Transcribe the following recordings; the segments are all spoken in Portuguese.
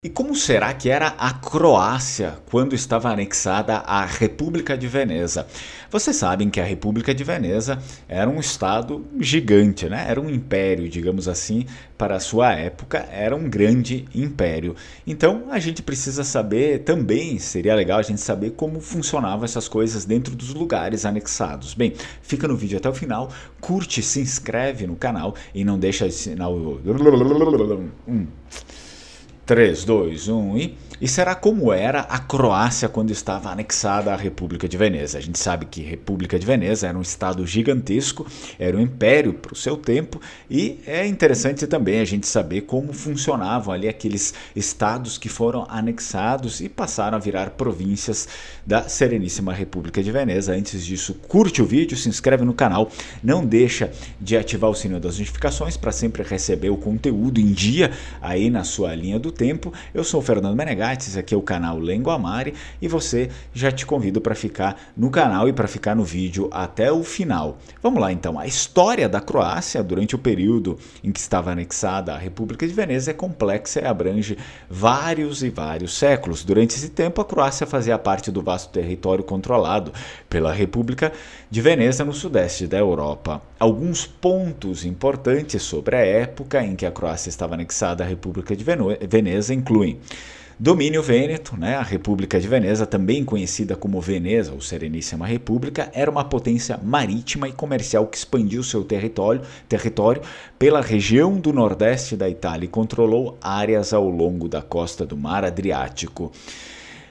E como será que era a Croácia quando estava anexada à República de Veneza? Vocês sabem que a República de Veneza era um estado gigante, né? Era um império, digamos assim, para a sua época, era um grande império. Então, a gente precisa saber também, seria legal a gente saber como funcionavam essas coisas dentro dos lugares anexados. Bem, fica no vídeo até o final, curte, se inscreve no canal e não deixa de sinal um 3, 2, 1 e. E será como era a Croácia quando estava anexada à República de Veneza? A gente sabe que República de Veneza era um estado gigantesco, era um império para o seu tempo, e é interessante também a gente saber como funcionavam ali aqueles estados que foram anexados e passaram a virar províncias da Sereníssima República de Veneza. Antes disso, curte o vídeo, se inscreve no canal, não deixa de ativar o sininho das notificações para sempre receber o conteúdo em dia aí na sua linha do tempo. Eu sou o Fernando Menegar grátis, aqui é o canal Lenguamare e você já te convido para ficar no canal e para ficar no vídeo até o final. Vamos lá então, a história da Croácia durante o período em que estava anexada à República de Veneza é complexa e abrange vários e vários séculos. Durante esse tempo, a Croácia fazia parte do vasto território controlado pela República de Veneza no sudeste da Europa. Alguns pontos importantes sobre a época em que a Croácia estava anexada à República de Veneza incluem Domínio Vêneto, né, a República de Veneza, também conhecida como Veneza ou Sereníssima República, era uma potência marítima e comercial que expandiu seu território, território pela região do nordeste da Itália e controlou áreas ao longo da costa do Mar Adriático.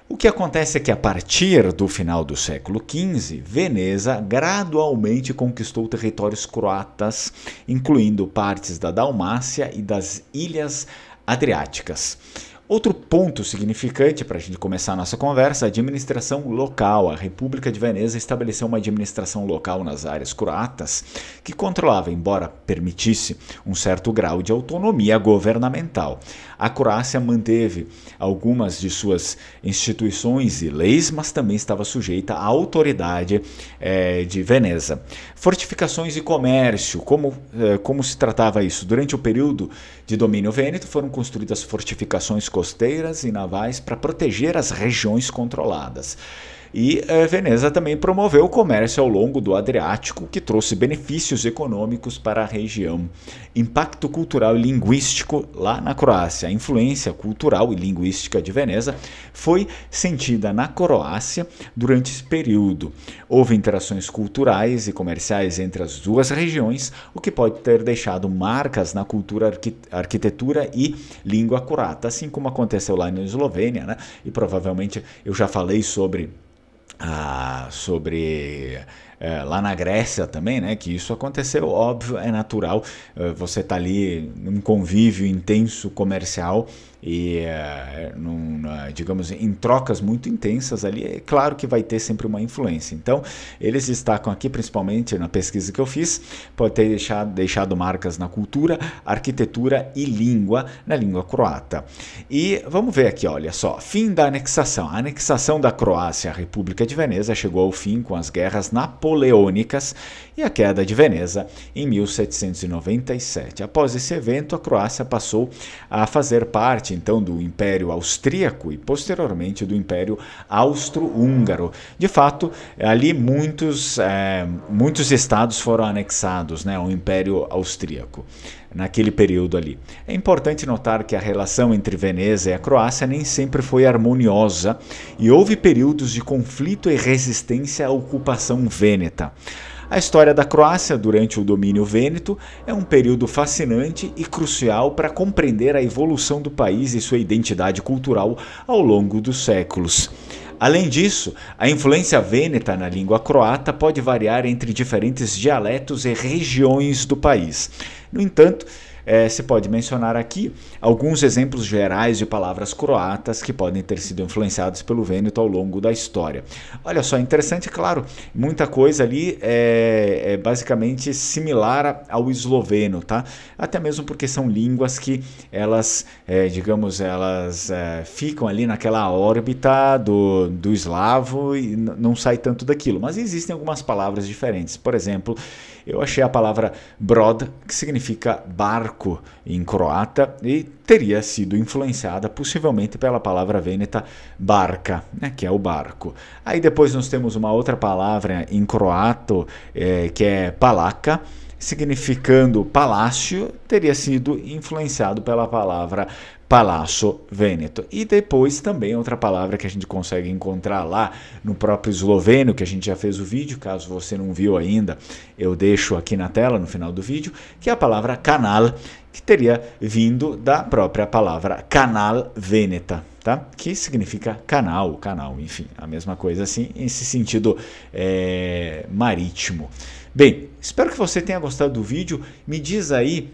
O que acontece é que a partir do final do século XV, Veneza gradualmente conquistou territórios croatas, incluindo partes da Dalmácia e das Ilhas Adriáticas. Outro ponto significante para a gente começar a nossa conversa, é a administração local. A República de Veneza estabeleceu uma administração local nas áreas croatas que controlava, embora permitisse, um certo grau de autonomia governamental. A Croácia manteve algumas de suas instituições e leis, mas também estava sujeita à autoridade é, de Veneza. Fortificações e comércio, como, é, como se tratava isso? Durante o período de domínio vêneto foram construídas fortificações costeiras e navais para proteger as regiões controladas. E eh, Veneza também promoveu o comércio ao longo do Adriático, que trouxe benefícios econômicos para a região. Impacto cultural e linguístico lá na Croácia. A influência cultural e linguística de Veneza foi sentida na Croácia durante esse período. Houve interações culturais e comerciais entre as duas regiões, o que pode ter deixado marcas na cultura, arquitetura e língua croata, assim como aconteceu lá na Eslovênia, né? E provavelmente eu já falei sobre ah, sobre é, lá na Grécia também, né? Que isso aconteceu, óbvio, é natural. É, você tá ali num convívio intenso comercial e, é, num, digamos, em trocas muito intensas ali, é claro que vai ter sempre uma influência. Então, eles destacam aqui, principalmente na pesquisa que eu fiz, pode ter deixado, deixado marcas na cultura, arquitetura e língua, na língua croata. E vamos ver aqui, olha só, fim da anexação. A anexação da Croácia à República de Veneza chegou ao fim com as guerras napoleônicas napoleônicas e a queda de Veneza em 1797. Após esse evento, a Croácia passou a fazer parte então do Império Austríaco e posteriormente do Império Austro-Húngaro. De fato, ali muitos, é, muitos estados foram anexados né, ao Império Austríaco naquele período ali. É importante notar que a relação entre Veneza e a Croácia nem sempre foi harmoniosa e houve períodos de conflito e resistência à ocupação vêneta. A história da Croácia durante o domínio vêneto é um período fascinante e crucial para compreender a evolução do país e sua identidade cultural ao longo dos séculos. Além disso, a influência vêneta na língua croata pode variar entre diferentes dialetos e regiões do país. No entanto, é, pode mencionar aqui alguns exemplos gerais de palavras croatas que podem ter sido influenciadas pelo Vêneto ao longo da história. Olha só, interessante, claro, muita coisa ali é, é basicamente similar ao esloveno, tá? Até mesmo porque são línguas que elas, é, digamos, elas é, ficam ali naquela órbita do, do eslavo e não sai tanto daquilo. Mas existem algumas palavras diferentes. Por exemplo, eu achei a palavra brod, que significa barco em croata, e teria sido influenciada possivelmente pela palavra vêneta barca, né, que é o barco. Aí depois nós temos uma outra palavra em croato, é, que é palaca, significando palácio, teria sido influenciado pela palavra Palazzo Veneto. E depois também outra palavra que a gente consegue encontrar lá no próprio esloveno, que a gente já fez o vídeo, caso você não viu ainda, eu deixo aqui na tela no final do vídeo, que é a palavra canal, que teria vindo da própria palavra canal veneta, tá? que significa canal, canal, enfim, a mesma coisa assim, nesse sentido é, marítimo. Bem, espero que você tenha gostado do vídeo. Me diz aí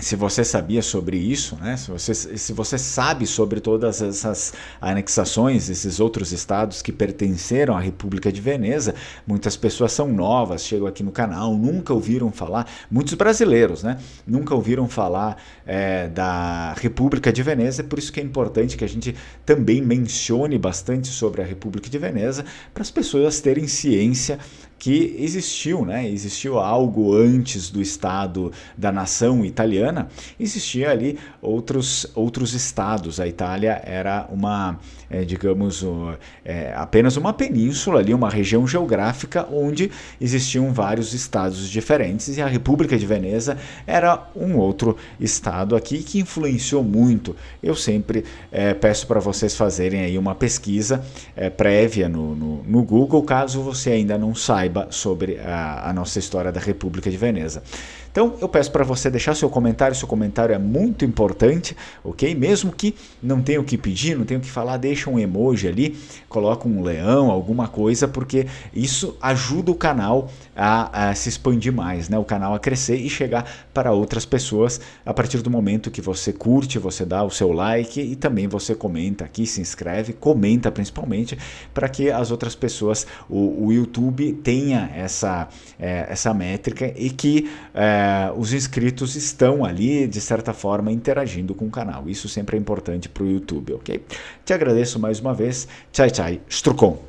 se você sabia sobre isso, né? se, você, se você sabe sobre todas essas anexações, esses outros estados que pertenceram à República de Veneza, muitas pessoas são novas, chegam aqui no canal, nunca ouviram falar, muitos brasileiros, né? nunca ouviram falar é, da República de Veneza, por isso que é importante que a gente também mencione bastante sobre a República de Veneza, para as pessoas terem ciência que existiu, né? Existiu algo antes do Estado da nação italiana. Existia ali outros outros estados. A Itália era uma, é, digamos, é, apenas uma península ali, uma região geográfica onde existiam vários estados diferentes e a República de Veneza era um outro estado aqui que influenciou muito. Eu sempre é, peço para vocês fazerem aí uma pesquisa prévia no, no, no Google, caso você ainda não saiba saiba sobre a, a nossa história da República de Veneza. Então eu peço para você deixar seu comentário, seu comentário é muito importante, ok? Mesmo que não tenha o que pedir, não tenha o que falar, deixa um emoji ali, coloca um leão, alguma coisa, porque isso ajuda o canal a, a se expandir mais, né? O canal a crescer e chegar para outras pessoas a partir do momento que você curte, você dá o seu like e também você comenta aqui, se inscreve, comenta principalmente para que as outras pessoas, o, o YouTube tenha tenha essa, é, essa métrica e que é, os inscritos estão ali, de certa forma, interagindo com o canal. Isso sempre é importante para o YouTube, ok? Te agradeço mais uma vez. Tchau, tchau. Strukon.